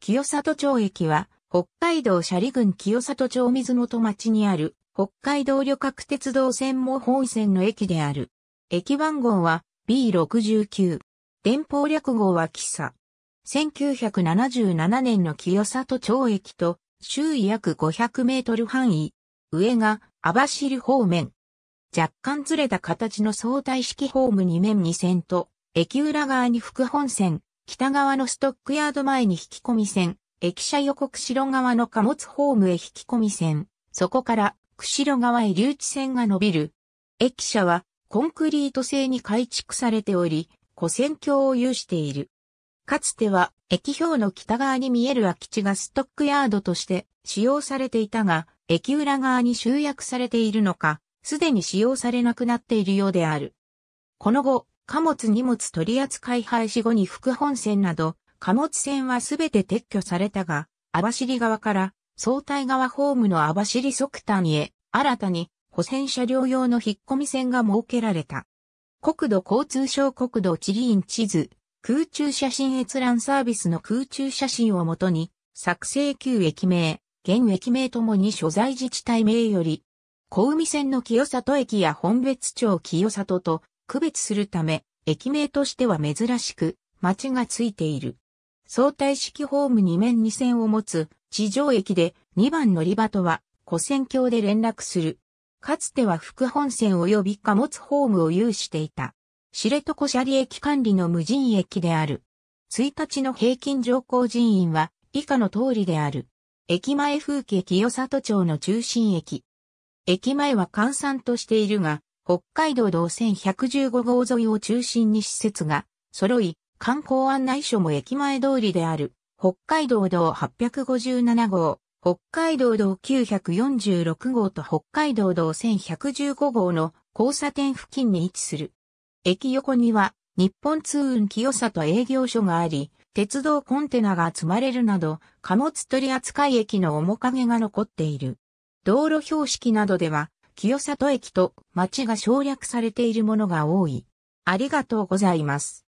清里町駅は、北海道斜里郡清里町水元町にある、北海道旅客鉄道線も本線の駅である。駅番号は B69。電報略号はキサ。1977年の清里町駅と、周囲約500メートル範囲。上が、網走方面。若干ずれた形の相対式ホーム2面2線と、駅裏側に副本線、北側のストックヤード前に引き込み線、駅舎予告路側の貨物ホームへ引き込み線、そこから釧路側へ留置線が伸びる。駅舎はコンクリート製に改築されており、古線橋を有している。かつては駅表の北側に見える空き地がストックヤードとして使用されていたが、駅裏側に集約されているのか、すでに使用されなくなっているようである。この後、貨物荷物取扱廃止後に副本線など、貨物線はすべて撤去されたが、網走側から相対側ホームの網走側端へ、新たに保線車両用の引っ込み線が設けられた。国土交通省国土地理院地図、空中写真閲覧サービスの空中写真をもとに、作成旧駅名、現駅名ともに所在自治体名より、小海線の清里駅や本別町清里と区別するため、駅名としては珍しく、町がついている。相対式ホーム2面2線を持つ地上駅で2番乗り場とは古線橋で連絡する。かつては副本線及び貨物ホームを有していた。知床斜里駅管理の無人駅である。1日の平均乗降人員は以下の通りである。駅前風景清里町の中心駅。駅前は閑散としているが、北海道道1115号沿いを中心に施設が揃い、観光案内所も駅前通りである、北海道道857号、北海道道946号と北海道道1115号の交差点付近に位置する。駅横には日本通運清里営業所があり、鉄道コンテナが積まれるなど、貨物取扱駅の面影が残っている。道路標識などでは、清里駅と町が省略されているものが多い。ありがとうございます。